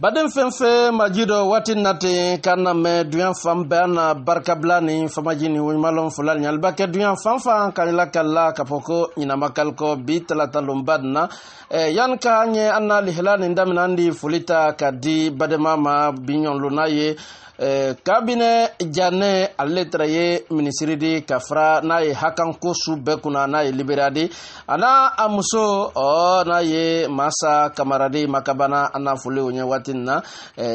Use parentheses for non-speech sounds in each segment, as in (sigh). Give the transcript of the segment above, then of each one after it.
baden fɛn fɛn maji dɔ waati na ten ka na mɛ duyan fan bɛɛ na barikabila ni famaji ni wuɲumanlɔn fila ni alibakɛ duyan fan fan kanila kalila k'a fɔ ko ɲinama kalikɔ bi talatalonba nin na eh, yani ka ɲɛ an na lihila nin damina an di foli ka di badenma ma bi ɲɔnlonna ye Eh, kabinɛ janɛ ale tara ye minisiri di ka fara n'a ye hakanko su bɛɛ kunna n'a ye liberiya di a n'a a muso ɔ oh, n'a ye masa kamaradi makabana an n'a foli o ɲɛ waati nin na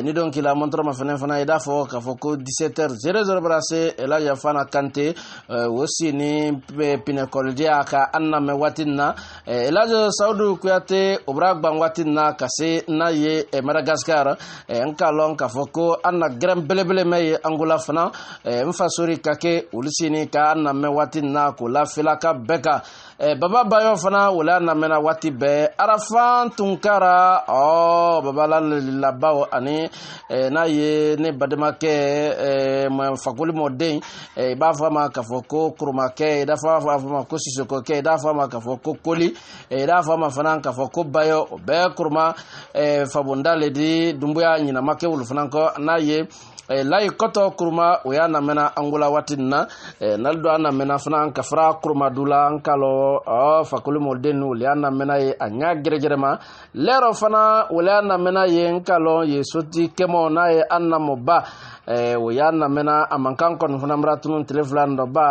ni don kila mɔntɔrɔma fɛnɛ fana i n'a fɔ k'a fɔ ko 17 00 bara se elaja fana kante eh, o si ni pinɛkɔlidi a ka an namɛ waati nin na eh, elaja sawudu kuyate o bara gban waati nin na ka se n'a ye madagaskar n k'a lɔn k'a fɔ ko an na gɛrɛn belebelema ye angola fana n eh, fasori ka kɛ olu sini k'a eh, namɛ waati na k'o lafilaka bɛɛ kan baba bayo fana o la namɛnna waati bɛɛ arafan tun kɛra ɔ baba lalilabaw ani eh, n'a ye ne bademakɛ fakoli mɔden i b'a fɔ a ma k'a fɔ ko koromakɛ i n'a fɔ a b'a fɔ a ma ko sisokokɛ i n'a fɔ a ma k'a fɔ ko koli i n'a fɔ a ma fana k'a fɔ ko bayo o bɛɛ koroma fabonda le di dunbuya ɲinamakɛ olu fana kɔ n'a ye Eh, layi kɔtɔ kurma o y'a namɛna an gola waati nin na nali do an namɛna fana an kafara kurma dula an kalo fakoli mɔden nu le y'a namɛna ye a ɲa gɛrɛgɛrɛma lɛrɔ fana o le y'a namɛna ye n kalɔ ye soti kɛmɔ n'a ye an namɔ ba o eh, y'a namɛna a man kan kɔni fana mara tunu tile fila nɔba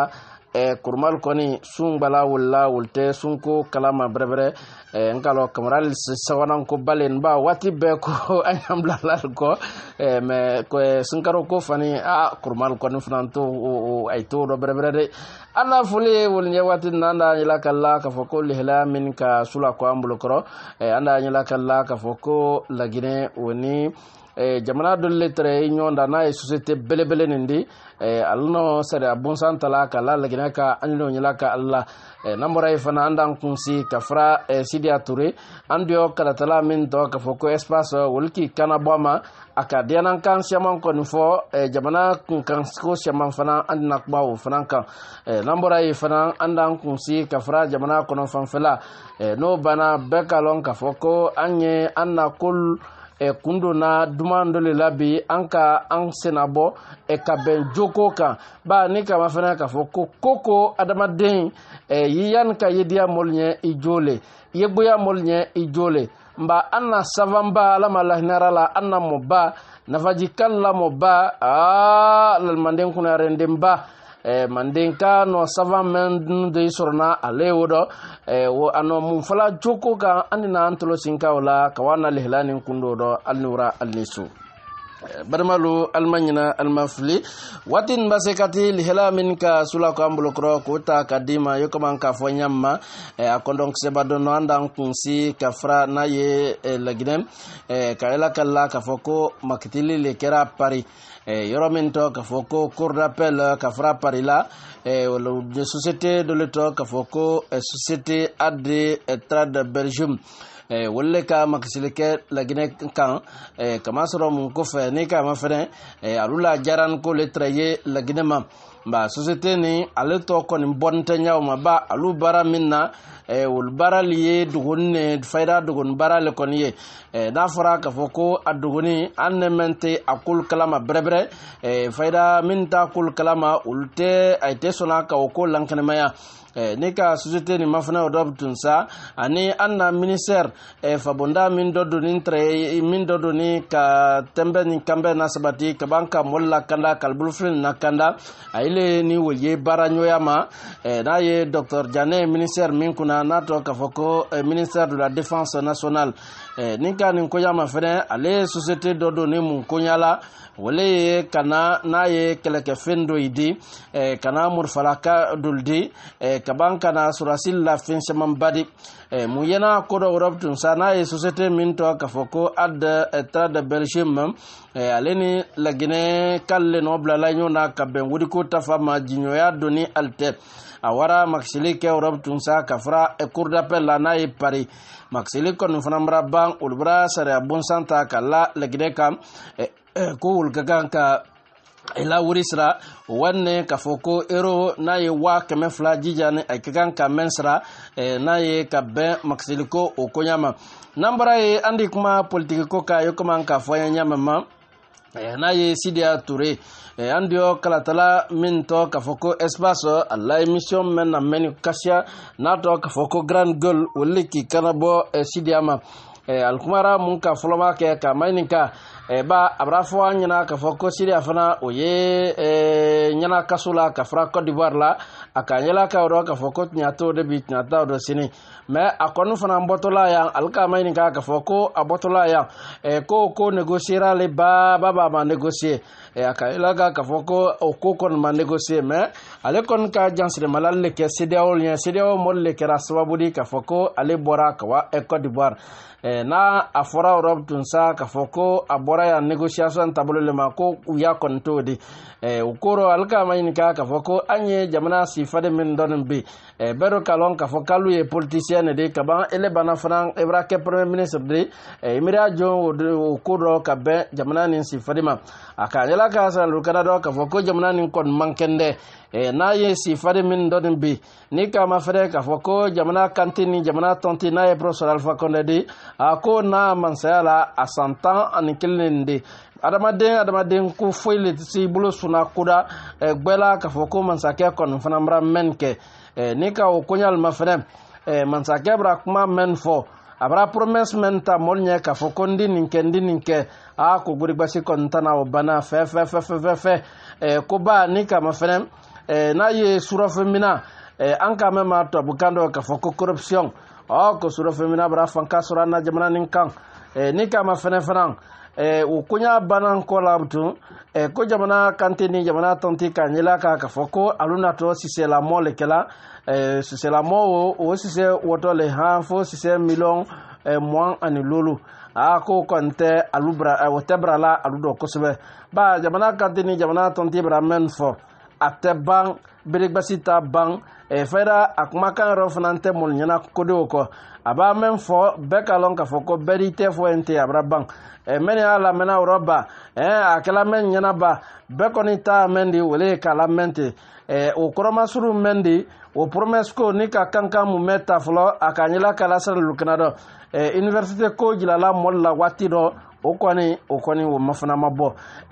eh, kurmal kɔni sun gbala wulila wulte sun ko kalama bɛrɛbɛrɛ eh, n kalɔ kamaral sabanan ko balen ba waati bɛɛ ko (laughs) an y'an bila lali kɔ eh, mɛ eh, sunkaro ko fani a ah, kurmal kɔni fana to a to dɔ bɛrɛbɛrɛ de ala foli ye wolonjɛ waati na an da ɲɛla ka la k'a fɔ ko lihila min ka sula ko an bolokɔrɔ eh, an da ɲɛla ka la k'a fɔ ko laginɛ o ni Eh, jamana dɔ le tɛrɛ ye ɲɔgɔn da n'a ye société belebele nin di eh, ali nɔ sariya bonsan tala k'a la laginɛ ka an n'o ɲɛla ka ali la eh, n'an bɔra yen fana an d'an kunsi ka fara sidiya ture an duyɔ kalatala min tɔ k'a fɔ ko espace olu k'i kana bɔ a ma a ka diyanan kan siyaman kɔni fɔ jamana kunkanko siyaman fana an tɛna kuma o fana kan n'an bɔra yen fana an d'an kunsi ka fara jamana kɔnɔ fanfɛla n'o banna bɛɛ k'a lɔn k'a fɔ ko an ye an na kol e, eh, kun donna duman dɔ le la bi an ka an sennabɔ e, ka bɛn joko kan ba ni kama fana k'a fɔ ko koko adamaden e, eh, yi yani ka yediya mɔlu ɲɛ i jo le yegboya mɔlu ɲɛ i jo le mba an na savanba ala ma lahinara la an na mɔba nafajikan lamɔba aa lalimanden kunnayarendenba Eh, mandinka no sava mɛn de sɔrɔna ale eh, wo dɔ anɔ mun fɔla joko kan an ni n'an tolo sin ka o la ka wa na lehila nin kundo dɔ hali ni wura ni so Eh, badama lo alima ɲina alima fili waati nin base kati lihela min ka sula ko an bolokɔrɔ k'o ta ka di ma yo kama k'a fɔ ɲam eh, ma a kɔndɔn kisɛba dɔnɔ an d'an kunsi ka fara n'a ye eh, laginɛ ka ela ka la k'a fɔ ko makitili le kɛra pari yɔrɔ min tɔ k'a fɔ ko cour d'appel ka fara pari la de société dɔ le tɔ k'a fɔ ko société ad trade belgium Eh, wele ka makisili kɛ laginɛ kan eh, kamasɔrɔ mun kɔfɛ ni kama fɛnɛ eh, alula jaran ko le tɛrɛ ye laginɛ ma ba société ni ale tɔ kɔni bɔni tɛ ɲaw ma ba alu baara min na wolu baara li ye dogoni ne fayida dogoni baara le kɔni ye Eh, n'a fɔra k'a fɔ ko a dogoni an ne mɛn tɛ a kol kalama bɛrɛbɛrɛ eh, fayida min t'a kol kalama olu tɛ a tɛ sɔnna ka o ko lankɛnɛmaya eh, ne ka société nin mafana dɔ bɛ tun sa ani an na ministère fabonda min dɔ don ni tɛrɛ min dɔ don ni ka tɛnbɛn ni kanbɛn na sabati ka ban ka mɔli lakanda kalibolofili nin lakanda a ile ni wòye baara ɲɔgɔnya ma n'a ye docteur Jane ministère min kunna n'a tɔ k'a fɔ ko ministère de la défense nationale ni ka nin koɲa ma fɛnɛ ale ye société dɔ don ni mun koɲa la wale ye ka na n'a ye kɛlɛkɛfɛn dɔ yi di eh, ka na murufalaka dol di eh, ka ban ka na sɔrɔsili la fɛn caman ba di eh, mun yɛna ko dɔ wɔrɔ tun sa n'a ye société min tɔ k'a fɔ ko ad tra de belgium e, ale ni laginɛ k'ale nɔ bilala ɲɔgɔn na ka bɛn wodiko ta fa ma jiɲɔya doni ali tɛ a wara makisili kɛ europe tun sa ka fara cour d'appel eh, la n'a ye pari makisili kɔni fana mara ban olu bara sariya bonsan ta ka la lagide kan ko olu ka kan ka ila wuri sira wanne k'a fɔ ko ero n'a ye waa kɛmɛ fila jija ni a ka kan ka mɛn sira n'a ye ka bɛn makisiliko o koɲa ma n'an bɔra ye an di kuma politiki ko ka ye komi k'a fɔ an ye ɲamɛ ma Eh, n'a ye sidiya ture eh, an diyɔ kalatala min tɔ k'a fɔ ko espace a la émission mɛn na mɛn ni kasiya n'a tɔ k'a fɔ ko grande gueule olu le k'i kanabɔ eh, sidiya ma alikumara mun ka fɔlɔma kɛ k'a maɲini ka Eba abrafo nyina e, k'a fɔ ko afana fana o ye kasula la ka fra cote d'ivoire la aka ka ka ro k'a fɔ ko t'o de bit tiɲa t'a sini me akonu fana bɔtɔla yan ale k'a k'a fɔ ko a bɔtɔla e, ko ko negosiera le ba b'a ma negosiye E ka ɲɛla ka k'a fɔ ko o ko ma negosiye me ale kon ka malal le ke cdao ɲɛ cdao mol le ke raswa budi k'a fɔ ale boraka ka wa cote e d'ivoire n'a afora fɔra tunsa k'a fɔ ko bɔra yan negotiation taabolo le ma ko u y'a kɔni t'o di eh, u koro ale k'a ma ɲininka k'a fɔ ko jamana sifaden min dɔɔni bi eh, bɛɛ do k'a lɔn k'a fɔ k'alu ye politicien de de kaban ele banna fana i premier ministre de i miiriya jɔn o ko dɔ ka bɛn jamana nin sifaden ma a k'a k'a sara lukada dɔ k'a fɔ jamana nin kɔni man Eh, n'a ye sifari min dɔɔni bi ni k'a ma fɛrɛ k'a fɔ ko jamana kante ni jamana tɔnti n'a ye professeur alpha kɔnde di a ko n'a mansaya la a san tan ani kelen de adamaden adamaden ko foyi le tɛ se i bolo sunna koda eh, gbɛla k'a fɔ ko masakɛ kɔni fana bara mɛn kɛ eh, ni ka o koɲalima fɛnɛ masakɛ bara kuma mɛn fɔ a bara promɛse mɛn ta mɔlu ɲɛ k'a fɔ ko n di nin kɛ n di nin kɛ a ko gori gbasi kɔni tana o banna fɛfɛfɛfɛfɛ ko ba ni kama fɛnɛ Eh, n'a ye sura femina eh, an k'a mɛn maa tubabukan dɔ k'a fɔ ko corruption ɔ ko sura femina bara fanka sɔrɔ an na jamana nin kan ni k'a ma fɛnɛ fana o nya banan kɔ la tun ko jamana kante ni jamana tɔnti ka ɲɛla kan k'a fɔ ko alu natɔ sisɛlamɔ le kɛla sisɛlamɔ o o sisɛ wɔtɔ le han fo sisɛ miliyɔn eh, mɔn ani lolo a ko kɔni tɛ alu bara o tɛ bara la alu dɔ kosɛbɛ ba jamana kante ni jamana tɔnti bara mɛn fɔ E e a tɛ ban beregbasi t'a ban e fɛra a kumakan yɔrɔ fana tɛ mɔliɲɛna kodew kɔ a b'a mɛn fɔ bɛɛ ka lɔn k'a fɔ ko bɛɛri tɛ fɔ yen tɛ a bara ban e mɛn y'a lamɛnna yɔrɔ ba ɛn a kɛla mɛn ɲɛna ba bɛɛ kɔni t'a mɛn de wele k'a lamɛn ten e o kɔrɔmasuru mɛn de o promɛsi ko ni ka kan kan mun mɛn ta fɔlɔ a ka ɲɛla k'a lasɛrɛ lukina dɔ e universite ko jilala mɔli la waati dɔ o kɔni o kɔni o ma fana ma bɔ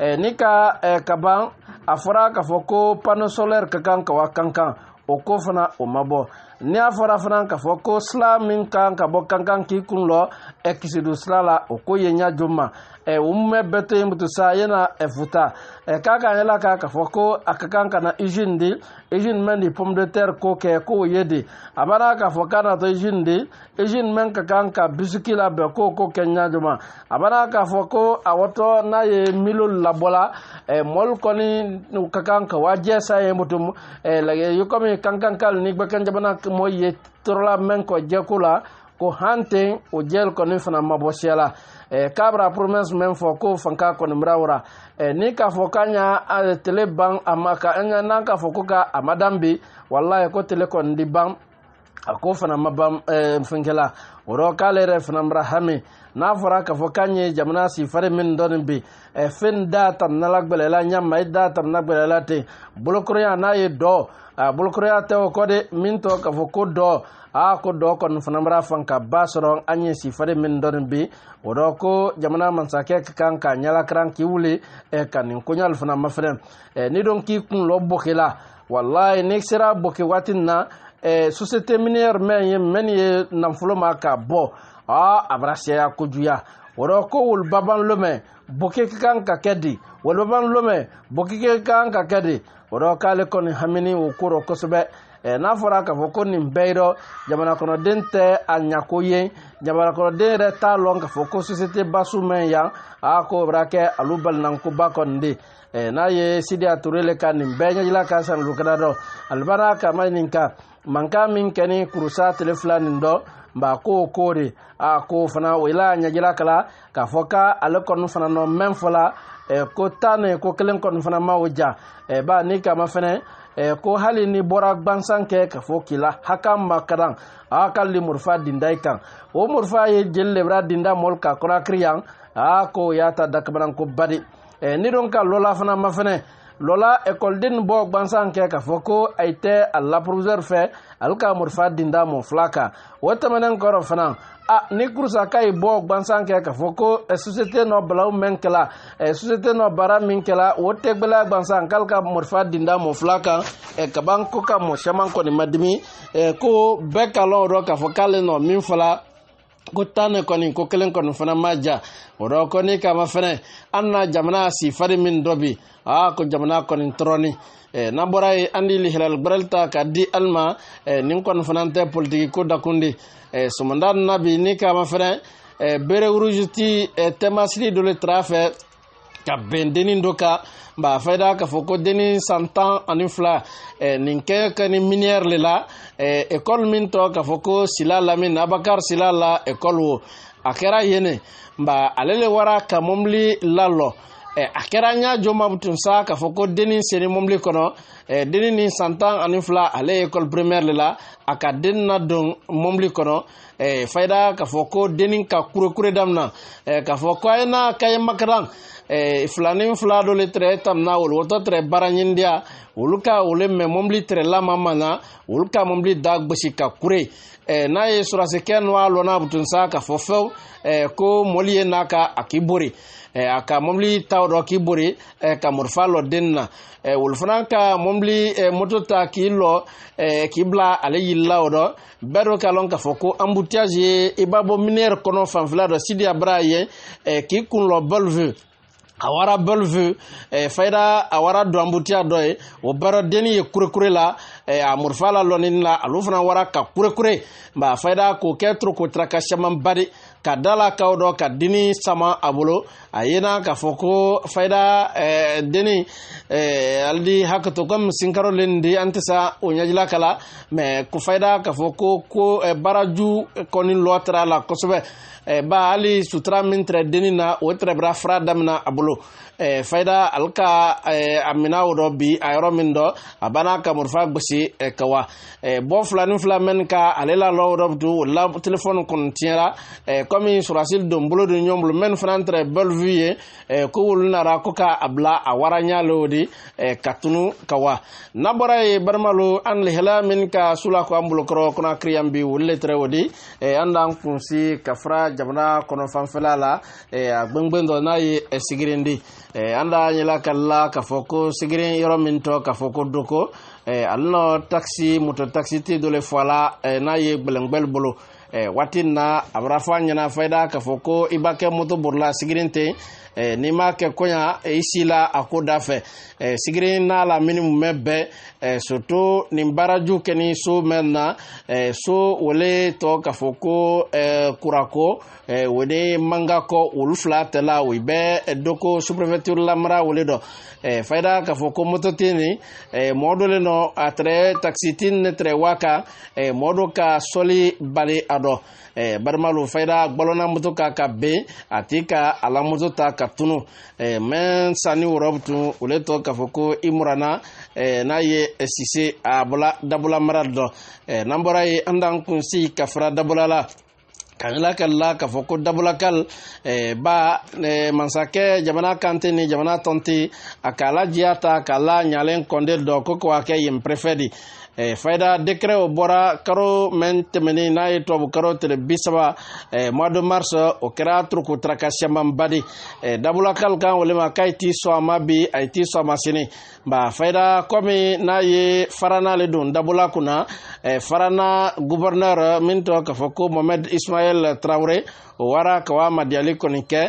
ɛ ni ka ɛ kaban a fɔra k'a fɔ ko panneau solaire ka kan ka wa kan kan o ko fana o ma bɔ ni a fɔra fana k'a fɔ ko sila min kan ka bɔ kankan k'i kun lɔ ɛ e kisidon sila la o ko ye ɲa ma ɛ o mɛ bɛɛ to yen butu yɛna ɛ futa ɛ e k'a kan yɛlɛ kan k'a fɔ ko a ka kan ka na izini di izini mɛ ni pomme de terre ko kɛ k'o ye de a b'a la k'a fɔ k'a na to izini di izini mɛ ka kan ka bisiki labɛn k'o ko kɛ ɲa ma a b'a la k'a fɔ ko a wɔtɔ n'a ye milo labɔla ɛ e mɔlu kɔni ka kan ka wa jɛ sa ye butu ɛ lagɛ komi kankan ni gbɛkɛn jamana mo ye torola mɛn kɔ jɛko la ko hante o jɛli kɔni fana ma bɔ siya la eh, kabra promɛse mɛn fɔ ko fanka kɔni bira wura eh, ni k'a fɔ k'an y'a tele ban a ma ka an n'an k'a fɔ ko ka a ma dan bi walayi ko tele kɔni di ban a ko fana ma ban eh, fɛnkɛla o rɔ k'ale yɛrɛ fana bira hami n'a fɔra k'a fɔ k'a ye jamana sifari min dɔɔni bi ɛ e fɛn da tamina la gbɛlɛla ɲɛma i e da tamina gbɛlɛla ten bolokɔrɔya n'a ye dɔ a e bolokɔrɔya tɛ o kɔ de min tɔ k'a fɔ ko dɔ a ko dɔ kɔni fana bɔra fangaba sɔrɔ an ye sifari min dɔɔni bi o dɔ ko jamana masakɛ ka kan ka ɲɛlakaran k'i wuli ɛ ka nin koɲali fana ma fɛnɛ ɛ ni don k'i kun boke la walayi n'i sera boke waati nin na ɛ société minière mɛn ye mɛn ye nafolo ma ka bɔ a abrasiya kojuya wɔrɔ ko wol baban lomɛ boke kan e, e, ka kɛ di wol baban lomɛ boke kan ka kɛ di wɔrɔ k'ale kɔni hamini o ko rɔ kosɛbɛ ɛ n'a fɔra k'a fɔ ko nin bɛɛ yɔrɔ jamana kɔnɔden tɛ a ɲako ye jamana kɔnɔden yɛrɛ t'a lɔn k'a fɔ ko sosiyete basu mɛn yan a ko bɛra kɛ alu balinakoba kɔni de ɛ n'a ye sidiya ture le ka nin bɛɛ ɲɛjila k'a san lukada dɔ alibana kama nin kan mankan min kɛ ni kurusa tile fila nin dɔ ba ko koore a ko fana o ila ɲɛjira kala k'a fɔ ka ale kɔni fana nɔ mɛn fɔla e ko ta e ko kelen kɔni fana ma o ja e ba ni kama fɛnɛ ko hali ni bɔra gbansan kɛ ka fɔ k'i la haka ma karan a kan o murfa ye jeli lebra dinda mɔl ka kɔrakiri yan a ko o y'a ta dakabananko badi ni don ka lɔ fana ma fɛnɛ lɔ la ekɔliden bɔ gbansan kɛ k'a fɔ ko a tɛ a laporosɛri fɛ ale ka morifa dinda mɔ fila kan o tɛmɛnen kɔrɔ fana a ni kurusa ka ɲi bɔ gbansan kɛ k'a fɔ ko sosiyete nɔ balawu mɛn kɛla sosiyete nɔ baara min kɛla o tɛ gbɛlɛya gbansan k'ale ka morifa dinda mɔ fila kan kaban ko ka mɔ caman kɔni ma dimi ko bɛɛ ka lɔn o dɔn k'a fɔ k'ale nɔ min fɔla ko tan ne kɔni ko kelen kɔni fana ma ja o dɔ kɔni kama fɛnɛ an na jamana sifari min dɔ bi aa ko jamana kɔni tɔrɔni e, n'an bɔra ye an di lihilal gbarali ta ka di ali ma e, nin kɔni fana tɛ politiki ko dakunde sɔmɔnda na bi ni kama fɛnɛ e, bere wurujuti tɛmasiri dɔ le tara fɛ ka bɛn dennin dɔ kan ba fayida k'a fɔ ko dennin san tan ani fila eh, nin kɛ kɛ ni miniyɛri le la eh, ekɔli min tɔ k'a fɔ ko sila lami nabakari sila la ekɔli wo a kɛra yen ne ba ale le wara ka mɔbili lalɔ Eh, a kɛra an y'a jɔ mabutun sa k'a fɔ ko denni seri mɔbili kɔnɔ eh, denni ni san tan ani fila ale ye ekɔli primaire de la a ka denni na don mɔbili kɔnɔ eh, fayida k'a fɔ ko denni ka kurekure damina k'a fɔ ko a ye na ka ye makaran filani fila dɔ le tɛrɛ tamina wolo wɔtɔ tɛrɛ baara ɲinidiya olu ka wole mɛ mɔbili tɛrɛ lama manga olu ka mɔbili da gosi ka kure n'a ye surasikɛ nɔ a lɔnna butun sa k'a fɔ fɛw ko mɔli ye n'a ka a k'i bori Eh, a ka mɔbili taw dɔ k'i bori eh, ka morifa lɔ den na olu eh, fana ka mɔbili moto ta k'i lɔ k'i bila ale yirila o dɔ bɛɛ dɔ k'a lɔn k'a fɔ ko embouteillage ye i b'a bɔ minɛri kɔnɔ fanfɛla dɔ sidi abara ye k'i kun lɔ bɔlve awara bɔlve fayida awara don embouteillage dɔ ye o bɛɛ dɔ denni ye kurekure la a morifa la lɔnni la olu fana wara ka kurekure ba fayida k'o kɛ toroko taraka caman bari ka da la kaw dɔ ka dini sama a bolo a yena k'a fɔ ko fayida eh, deni eh, alidi hakɛto comme sinkaro len di an tɛ sa o ɲɛjila kala mais ko fayida k'a fɔ ko ko eh, baaraju kɔni lɔ tara la kosɛbɛ eh, ba hali sutura min tɛrɛ deni na o tɛrɛbira fara damina a bolo Eh, faida alka eh, amina wodo bi a yɔrɔ min dɔ a bana ka morifa gbesi eh, ka wa eh, bɔ fila ni fila mɛn ka ale la lɔ wodo tu o la telefɔni kɔni tiɲɛra kɔmi surasi don bolo don ɲɔn bolo mɛni fana tɛrɛ bɛlifu ye eh, ko wolu nara ko ka a bila a wara ɲale o de eh, ka tunu ka wa n'a bɔra ye barimalo an lihɛla min ka sula ko an bolokɔrɔ kɔnɔkiri yan bi olu le tɛrɛ o de an d'an kunsi ka fara jamana kɔnɔ fanfɛla la eh, a gbɛngbɛn dɔ n'a ye eh, eh sigirindi eh, anda ñila kalla ka fo ko sigirin yɔrɔ min tɔ ka fɔ ko doko eh, taxi moto taxi ti dole fɔ eh, n'a ye gbɛlɛngbɛli bolo eh, waati na a bara fɔ a ɲɛna fayida ka fɔ ko i b'a kɛ moto borila sigirin ten eh, n'i m'a kɛ koɲa eh, i si la a ko da fɛ eh, sigiri n'a la minnu mɛn bɛɛ eh, soto nin baaraju kɛ ni so mɛn na eh, so wale tɔ k'a fɔ ko eh, kurako eh, o ni mangakɔ olu fila tɛla o bɛ eh, doko suprefecture lamara wale dɔ eh, fayida k'a fɔ ko moto tɛ nin eh, mɔɔ dolen nɔ a tɛrɛ takisi tin ne tɛrɛ waa kan eh, mɔɔ do ka sɔli bali a dɔ eh, barimalo fayida gbɔlɔna moto kan ka ben a tigi ka a la moto ta ka tunu eh, mɛ sanni wɔrɔ tun o le tɔ k'a fɔ ko i murana eh, n'a eh, ye sise a bɔla dabola mara dɔ eh, n'an bɔra ye an t'an kun si ka fara dabola la kaɲilakɛli la k'a fɔ ko dabulakɛli eh, ba eh, masakɛ jamana kante ni jamana tɔnte a k'a lajiya ta k'a la ɲalen kɔnde dɔ ko k'a kɛ yen prefɛ di Eh, fayida dekrew bɔra karo mɛn tɛmɛni n'a ye tubabu karo tile bi saba eh, mois de mars o euh, kɛra turuku taraka siyamanba de eh, dabulakal kan wele ma k'a t'i sɔn a ma bi a t'i sɔn a ma sini ba fayida kɔmi n'a ye farana le don dabula kunna farana gouverneur euh, min tɔgɔ k'a fɔ ko mohamed ismael traore o wara ka wa madiyali kɔni kɛ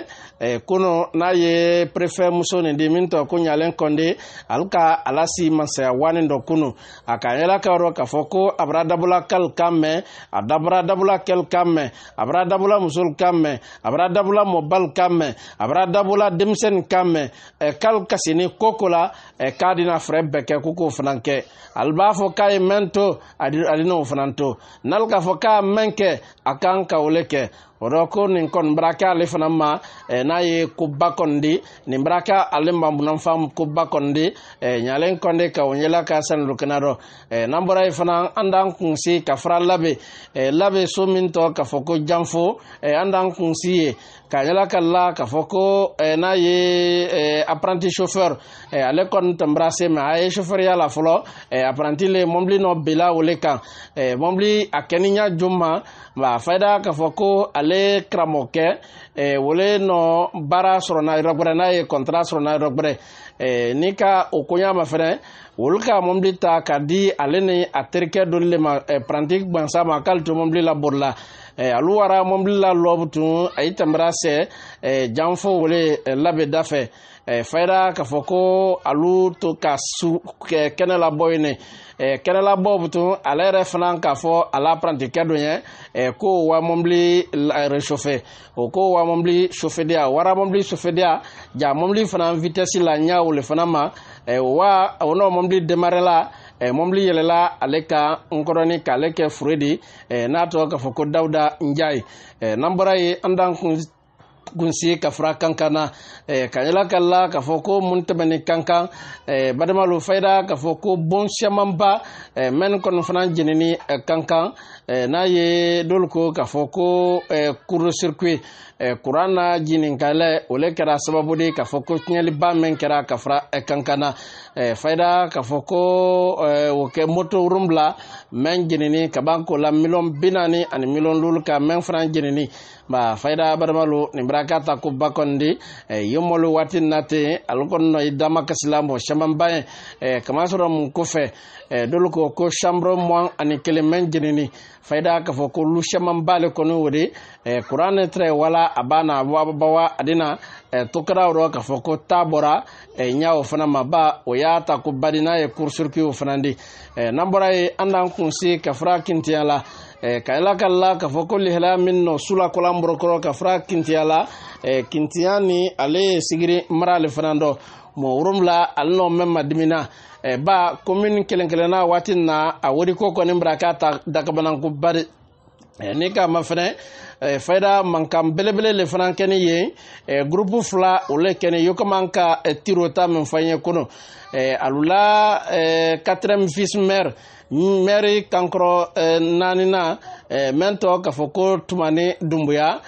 eh, kunu n'a ye prefɛ muso nin di min tɔ ko ɲalen kɔnde ale ka ala si masaya wani dɔ kunu a ka yɛlɛ ka yɔrɔ k'a fɔ ko a bara dabɔla kali kan mɛn a dabɔra dabɔla kɛli kan mɛn a bara dabɔla musoli kan mɛn a bara dabɔla mɔbali kan mɛn a bara dabɔla denmisɛnnin kan mɛn eh, kali kasi ni ko ko la eh, k'a dina fɛɛrɛ bɛɛ kɛ ko k'o fana kɛ ale b'a fɔ k'a ye mɛn to a dina o fana to n'ale k'a fɔ k'a mɛn kɛ a kan ka wele kɛ o dɔ ko nin kɔni bara kɛ ale fana ma eh, n'a ye koba kɔni di nin bara kɛ ale ma munafan koba kɔni di eh, ɲalen kɔnde ka o ɲɛla ka sani lokena dɔ eh, n'an bɔra ye fana an d'an kunsi ka fara labɛn eh, labɛn so min tɔ k'a fɔ ko janfo eh, an d'an kunsi ye k'a ɲɛla ka la k'a fɔ ko eh, n'a ye eh, apprenti chauffeur eh, ale kɔni tun bara se ma a ye chauffeuriya la fɔlɔ eh, apprenti le mɔbili nɔ bila o le kan eh, mɔbili a kɛ ni ɲa jɔn ma a fayida k'a fɔ ko ale karamɔgɔkɛ eh, wole nɔ baara sɔrɔ na yɔrɔ gbɛrɛ n'a ye kɔntara sɔrɔ na yɔrɔ gbɛrɛ eh, ni ka o koɲa ma fɛnɛ olu ka mɔbili ta ka di ale ni a terikɛ doli le ma eh, paranti gwansa ma k'ale to mɔbili la borila eh, alu wara mɔbili la lɔbu tun a yi tɛmɛra sɛ eh, janfo wole eh, labɛn da fɛ ɛɛ fɛda k'a fɔ ko alu to ka su kɛ kɛnɛlabɔ yen nɛ ɛɛ kɛnɛlabɔ bi ale yɛrɛ fana k'a fɔ ala parantikɛ don yɛ ɛɛ ko wa mɔbili resofɛ o ko wa mɔbili sofɛdiya wara mɔbili sofɛdiya ja mɔbili fana vitɛsi la n y'a wele fana ma ɛɛ wa o n'o mɔbili demarɛ la ɛɛ mɔbili yɛlɛla ale ka nkɔrɔni k'ale kɛ fure de ɛɛ n'a tɔgɔ k'a fɔ ko dawuda njayi ɛɛ n'an bɔra yen an t'an kun kunsi ka fara kankan na eh, ka yala ka k'a fɔ ko mun tɛmɛni kankan eh, badamalo fayida k'a fɔ ko bon siyamanba eh, mɛnni kɔni fana jenini kankan n'a ye dolu ko k'a fɔ ko kurosirikue kuran na jininkalɛ o kɛra sababu de k'a fɔ ko ba min kɛra ka fara kankan na fayida k'a fɔ ko o kɛ moto wolonwula mɛn jenini ka ban ko la miliyɔn bi naani ani miliyɔn lulu ka mɛn fana jenini ba fayida badamalo nin bara k'a ta ko ba kɔni di e, yomɔlu waati na ten ale kɔni nɔ i dama kasila mɔgɔ caman ba ye kamasɔrɔ mun kɔfɛ eh, dolu ko ko chambre moins ani kelen men jenini fayda ka fɔ ko lu caman b'ale kɔni o de eh, kuranɛ wala a b'a na wababawa a dina eh, k'a fɔ ko taa bɔra eh, fana ma o y'a ta ko badi n'a ye kurusurki o fana di eh, n'an bɔra ye an ka fara kintiya la eh, ka ka la k'a fɔ ko min nɔ sula kɔlan bɔrɔkɔrɔ ka fara kintiya la eh, ale sigiri mara ale mɔgɔ wolonwula ale n'o mɛn madimina ba komini kelen kelenna waati na a wariko kɔni bara k'a ta dakabanako bari ni k'a ma fɛnɛ fayida mankan belebele le fana kɛni ye gurupu fila olu kɛni yokoman ka tiro ta min fɔ n ye kono alula katrɛm fils mɛr mɛri kankɔrɔ naanina mɛn tɔ k'a fɔ ko tuma ni dunbuya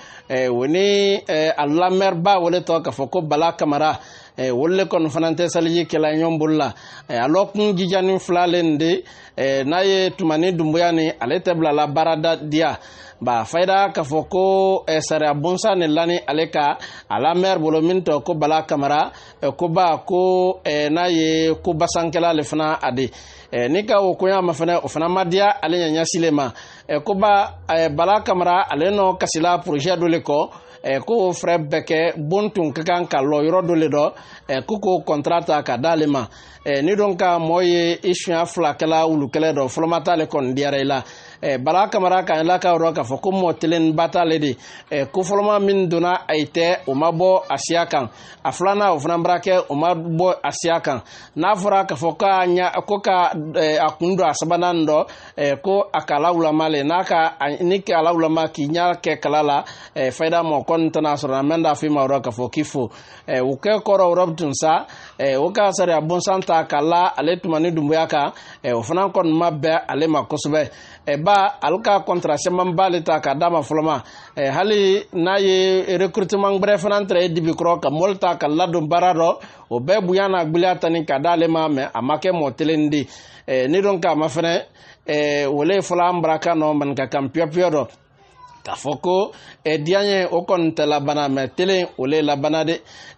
o ni alula mɛr wele tɔ k'a fɔ ko bala kamara Eh, wolu le kono fanaŋ tɛ saliji kɛla ɲɔn bolo la eh, a lɔ kun jijani fila len de eh, n'a ye tumani dunboya ni ale tɛ bilala baarada diya ba fayida k'a fɔ ko eh, sariya bonsa ni lani ale ka a la mɛri bolo min tɔ ko bala kamara eh, ko ba ko eh, n'a ye ko basankɛla le fana a de eh, ni ka o koɲa ma fɛnɛ o fana ma diya ale ɲɛ ɲasile ma eh, ko ba eh, bala kamara ale nɔ kasila projet do le kɔ eh, k'o fɛɛrɛ bɛɛ kɛ bon tun ka kan ka lɔ yɔrɔ dɔ le dɔ eh, ko k'o kɔntara ta ka d'ale ma eh, dɔn ka mɔɔ ye i siɲɛ fila kɛla wulukɛlɛ dɔ fɔlɔma t'ale kɔni diyara i la Eh, bala kamara k'an lakawura k'a fɔ ko mɔ kelen ba t'ale de eh, ko fɔlɔma min donna a ye tɛ o ma bɔ a siya kan a filanan o fana bara kɛ o ma bɔ a siya kan n'a fɔra k'a fɔ k'a ɲa ko ka eh, a kun don a sabanan dɔ ko a ka lawulama le n'a ka ni ka lawulama k'i ɲa kɛ kala la fayida ma kɔni tɛna sɔrɔ a mɛn da fi ma yɔrɔ k'a fɔ k'i fo o kɛ kɔrɔ yɔrɔ tun sa o ka sariya bonsan ta k'a la ale tuma ni dunbuya kan o fana kɔni ma bɛn ale ma kosɛbɛ ba ale ka kɔntara sɛman ba le ta ka d'a ma fɔlɔ ma ɛ hali n'a ye recrutement gbɛrɛ fana tɛrɛ ye e dibi kɔrɔ ka mɔli ta ka ladon baara dɔ o bɛɛ bonya n'a gbiliya ta ka d'ale ma mɛ a ma kɛ mɔɔ telen de ɛ ne dɔn k'a ma fɛnɛ ɛ eh, wele fɔlɔ an bara kan nɔ maninkakan piyɔpiyɔ dɔ k'a fɔ ko e, diya ye o kɔni tɛ labana mɛ telen o le labana de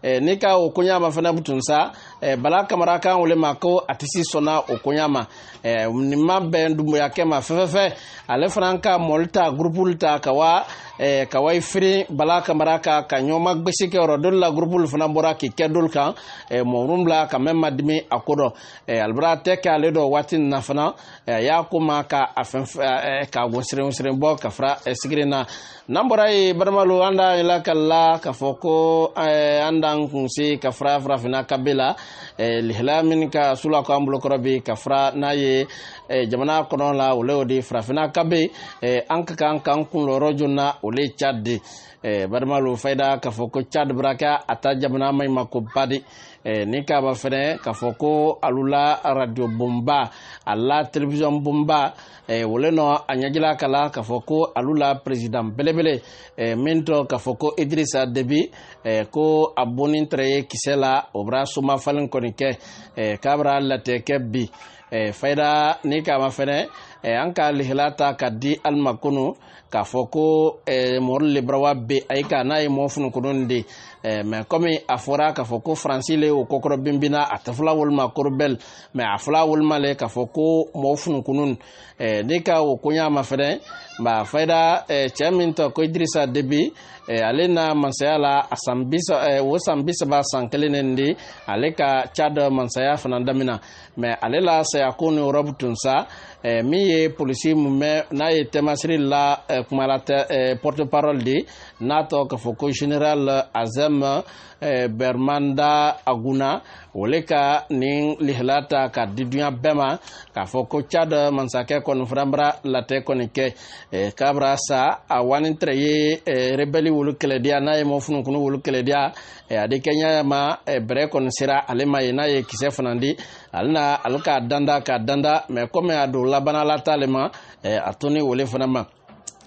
e, ni ka o koɲa ma fɛnɛ tun sa e, bala kamara kan o le ma ko a tisi sɔnna o koɲa ma e, nin ma bɛn dunboyakɛ ma fɛfɛfɛ ale fana ka mɔli ta gurupulu ta ka wa eh, ka wayifiri bala kamara ka ka ɲɔma gwesi kɛyɔrɔ dolu la gurupulu fana bɔra k'i kɛ dolu kan eh, mɔrun bila ka mɛn ma dimi a ko dɔ eh, alibara tɛ kɛ ale dɔ waati nin na fana eh, y'a ko ma ka a fɛn eh, ka gun sirensiren bɔ ka fara eh, sigiri na n'an bɔra ye baramalo an da yɛlɛ ka la k'a fɔ ko eh, an d'an kun se ka fara farafinna kabe la eh, lihila min ka sula ko an bolokɔrɔ bi ka fara n'a ye Eh, jamana kɔnɔ la o le y'o de ye farafinna ka eh, an ka kan k'an kun lɔ joona o ye ca Eh, barima lo fayida k'a fɔ eh, eh, ko cad baraka a ta jamana maɲumakoba di ni kaba fɛnɛ k'a fɔ ko alu la radio bonba a la televisiyɔn bonba wole nɔ a ɲɛjila ka la k'a fɔ ko alu la peresidan belebele min tɔ k'a fɔ ko idrisa debi ko a bonni tɛrɛ ye kisɛ la o bara soma falen kɔni kɛ k'a bara latɛ kɛ bi fayida ni kama fɛnɛ an ka lihila ta ka di alima kunu k'a fɔ ko eh, mɔri lebarawa bɛ ayi kan n'a ye mɔ funukunun de eh, mɛ kɔmi a fɔra k'a fɔ ko faransi le o kɔkɔrɔ binbina a tɛ fila woloma korobɛli mɛ a fila woloma le k'a fɔ ko mɔ funukunun eh, ne ka o koɲa ma fɛnɛ ba fayida cɛ min tɔ ko idirisa debi ale na mansaya la a san bi o san bi saba san kelen ne de ale ka ca dɔ mansaya fana damina mɛ ale la sayako ni rɔbu tun sa min ye polisi mun bɛ n'a ye tɛmasiri la kumala tɛ porte parole de n'a tɔgɔ k'a fɔ ko general azem bermanda aguna ole ka nin lihala ta ka di duɲa bɛɛ ma k'a fɔ ko cad masakɛ kɔni faranbara latɛ kɔni kɛ kabra sa a wani tɛrɛ ye rebɛli wolu kɛlɛdiya n'a ye mɔfunukunu wolu kɛlɛdiya a di kɛɲɛ ma eh, bɛrɛ kɔni sera ale ma ye n'a ye kisɛ fana di ale na ale k'a danda k'a danda mɛ komi a don labanala t'ale ma eh, a to ni wele fana ma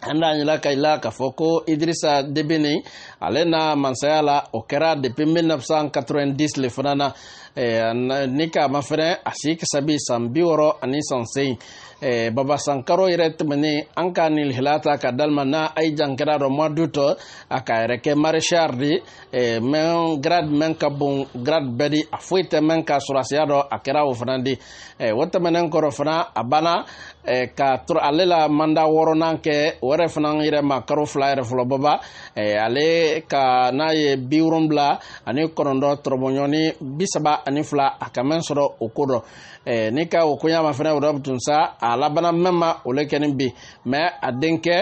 an d'a ɲila ka ila k'a fɔ ko idrisa debene ale na mansaya la o kɛra depuis 1990 le fana na eh, ni k'a ma fɛnɛ a si kasa bi san bi wɔrɔ ani san seyi eh, baba sankaro yɛrɛ tɛmɛni an ka ni hilata ka dalma na a ye jan kɛra dɔ mois d'août a ka yɛrɛ kɛ maréchal de eh, mɛn grade mɛn ka bon grade bɛɛ di a foyi tɛ mɛn ka sɔrɔsiya dɔ a kɛra o fana di eh, o tɛmɛnen kɔrɔ fana a banna eh, ka tor ale la manda wɔrɔnan kɛ o yɛrɛ fana yɛrɛ ma karo fila yɛrɛ fɔlɔ baba eh, ale ka n'a ye bi wolonwula ani kɔnɔntɔn tɔrɔbɔɲɔgɔn ni bi saba ani fila a ka mɛn sɔrɔ o ko dɔ nika ni ka o koɲama fɛnɛ o dɔ tun sa a labana mɛn ma o bi mɛ a denkɛ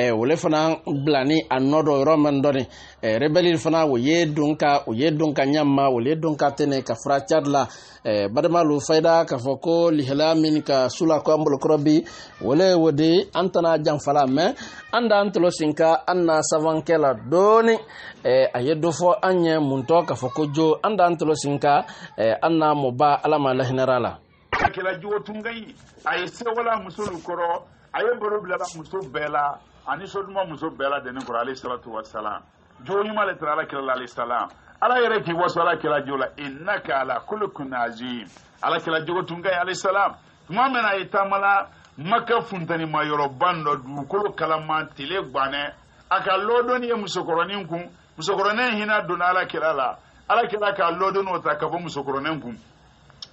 eh, o le fana bila ni a nɔ dɔ yɔrɔ mɛn dɔni eh, rebɛli fana o ye don ka o ye don ka ɲama o le don ka tɛnɛ ka fara cad la eh, badamalu fayida k'a fɔ ko lihila min ka sula ko an bolokɔrɔ bi o le o de an tana janfala mɛ an da an tolo sin ka an na savankɛ la dɔɔni a ye dɔ fɔ an ɲɛ muntɔ k'a fɔ ko jo an da an tolo sin ka an na mɔba ala ma lahinɛra la ka kɛla jogo tunga ye a ye sewala musolu kɔrɔ a ye baro bilala muso bɛɛ la ani soduman muso bɛɛ la deni kɔrɔ alayhi salatu wasalam jogo ɲuman le tara ala kira la alayhi ala yɛrɛ k'i waso ala kira jo la innaka ala kulukun azim ala kira jogo tunga ye alayhi salam tuma min na a ye taamala maka funtanima yɔrɔba dɔ dugukolo kalama tile gbanɛ a ka lɔdɔnni ye musokɔrɔnin kun musokɔrɔnin hinɛ donna ala kira la ala ka lɔdɔnni o ta ka bɔ musokɔrɔnin kun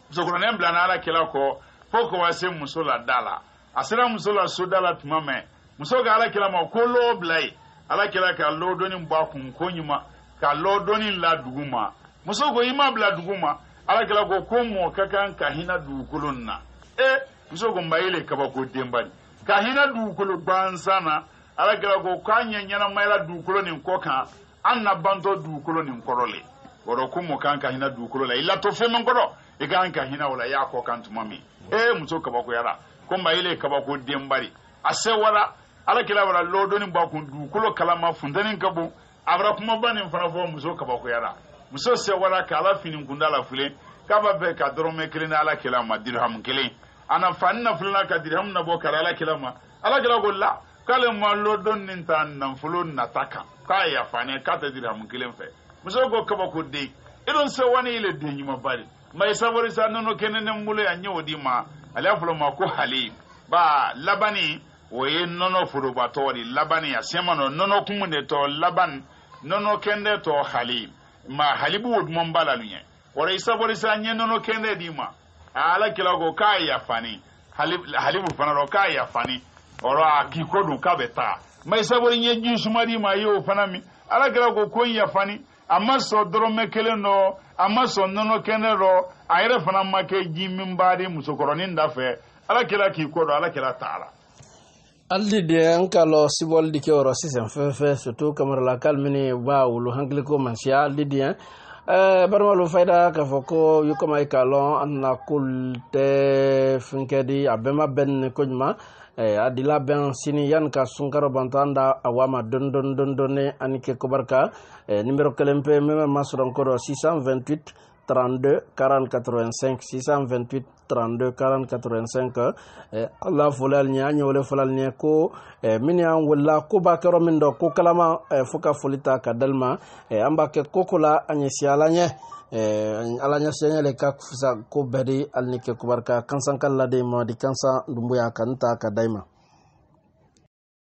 musokɔrɔnin bila na alakira kɔ fo ka wa se muso la da la a sera muso la so da la tuma min muso ka alakira ma ko lɔɔ bila ye alakira ka lɔɔ dɔɔni bɔ a kun ko ɲuman ka lɔɔ dɔɔni la dugu ma muso ko i ma bila dugu ma alakira ko ko mɔɔ ka kan ka hinɛ dugukolo nin na e muso ko n ba ele kabako denba de ka hinɛ dugukolo gansan na alakira ko k'a ɲɛ ɲɛnamayala dugukolo nin kɔ kan an na bantɔ dugukolo nin kɔrɔ le o rɔ ko mɔɔ kan ka hinɛ dugukolo la i lato fɛn min kɔrɔ i kan ka hinɛ i y'a kɔ kan tuma min e muso kabakoyara ko ma ile kabako den bari a sewara alakira wara lodoni ba kun dugukolo kalama funtani ka bon a bara kumaba nin fana fɔ muso kabakoyara muso sewara ka ala fini kunda la filen k'a b'a fɛ ka dɔrɔmɛ kelen di alakira ma dirhamu kelen a na fani na filenan ka dirhamu na bɔ kari alakira ma alakira ko la k'ale ma lodon nin ta nafolo nata kan k'a yafa ne k'a ta dirhamu kelen fɛ muso ko kabako den i dun sewani ile den ɲumanba de mai sabori sa nono kenene mbulo ya nyewo di ma ala fulo ma ko hali ba labani o ye nɔnɔ forobatɔ de labani a sɛma nɔ nɔnɔ kumu de tɔ laban nɔnɔ kɛndɛ tɔ hali ma hali b'o duman ba la nu ye wɔrɔ i sa n ye nɔnɔ di ma ala kira ko k'a yafani hali bu fana dɔ k'a fani ɔrɔ a k'i ko dun k'a bɛ taa ma sabori n ye ji di ma i y'o fana mi ala kira ko ko n yafani a ma sɔn dɔrɔmɛ kelen dɔ a ma sɔn nɔnɔ kɛnɛ dɔ a yɛrɛ fana ma kɛ ji min b'a di musokɔrɔnin da fɛ ala kɛra k'i kɔ dɔn ala kɛra t'a la alidi deɛ n ka lɔ sibɔlidi kɛyɔrɔ sisan fɛnfɛn soto kamarala kalimini u b'a wolo hakiliko mansiya alidi deɛ Eh, barimalo fayida k'a fɔ ko yokama i k'a lɔn an nana k'olu tɛ fɛn kɛ di a bɛɛ ma bɛn ni a di labɛn sini yani ka sunkaro banta an da a wa ma dɔni dɔni dɔni dɔni ani kɛ kobarika nimero kelen pe min bɛ ma sɔrɔ n ko dɔ 628 32 40 85 628 32 40 85 eh, ala eh, eh, folal ɲɛ an ye wele folal ɲɛ ko eh, min y'an welila ko b'a kɛrɔ min dɔ ko kalama eh, fo ka foli ta ka dalima eh, an b'a kɛ koko la an ɲɛsiya la ɲɛ Eh, ala ɲɛsiɲɛ le ka fisa ko bɛɛ di hali ni kɛ kubarika kansan ka laden ma di kansan dunbuya kan ta ka da ma